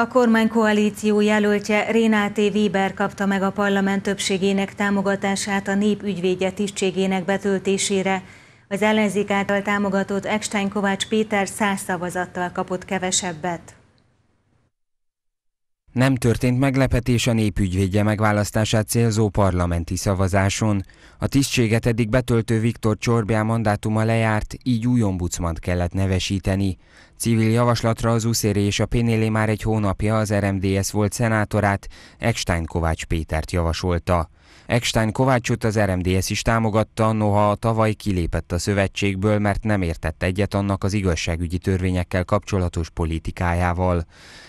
A kormánykoalíció jelöltje Rénáté Weber kapta meg a parlament többségének támogatását a nép ügyvédje tisztségének betöltésére. Az ellenzék által támogatott Ekstein Kovács Péter száz szavazattal kapott kevesebbet. Nem történt meglepetés a népügyvédje megválasztását célzó parlamenti szavazáson. A tisztséget eddig betöltő Viktor Csorbjá mandátuma lejárt, így új ombudsmant kellett nevesíteni. Civil javaslatra az úszéri és a pénélé már egy hónapja az RMDS volt szenátorát, Eckstein Kovács Pétert javasolta. Eckstein Kovácsot az RMDS is támogatta, noha tavaly kilépett a szövetségből, mert nem értett egyet annak az igazságügyi törvényekkel kapcsolatos politikájával.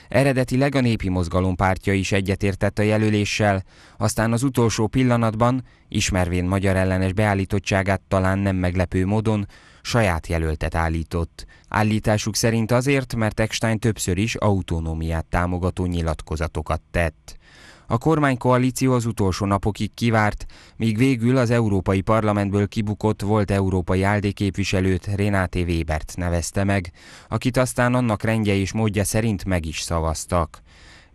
Eredetileg a népi mozgalom pártja is egyetértett a jelöléssel, aztán az utolsó pillanatban, ismervén magyar ellenes beállítottságát talán nem meglepő módon, saját jelöltet állított. Állításuk szerint azért, mert Eckstein többször is autonómiát támogató nyilatkozatokat tett. A kormánykoalíció az utolsó napokig kivárt, míg végül az Európai Parlamentből kibukott volt európai áldéképviselőt Renáté Webert nevezte meg, akit aztán annak rendje és módja szerint meg is szavaztak.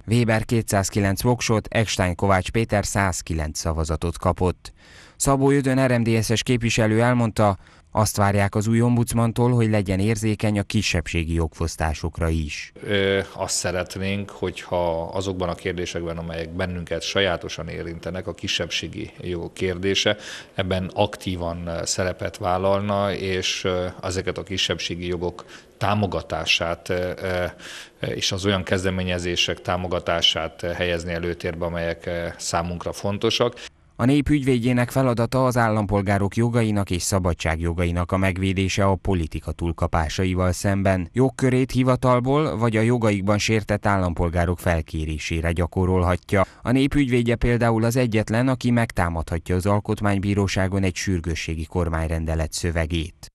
Weber 209 voksot, Eckstein Kovács Péter 109 szavazatot kapott. Szabó Jödön RMDSZ-es képviselő elmondta, azt várják az új ombudsmantól, hogy legyen érzékeny a kisebbségi jogfosztásokra is. Ö, azt szeretnénk, hogyha azokban a kérdésekben, amelyek bennünket sajátosan érintenek, a kisebbségi jogok kérdése, ebben aktívan szerepet vállalna, és ezeket a kisebbségi jogok támogatását és az olyan kezdeményezések támogatását helyezni előtérbe, amelyek számunkra fontosak. A nép ügyvédjének feladata az állampolgárok jogainak és szabadságjogainak a megvédése a politika túlkapásaival szemben, jogkörét hivatalból vagy a jogaikban sértett állampolgárok felkérésére gyakorolhatja. A nép ügyvédje például az egyetlen, aki megtámadhatja az alkotmánybíróságon egy sürgősségi kormányrendelet szövegét.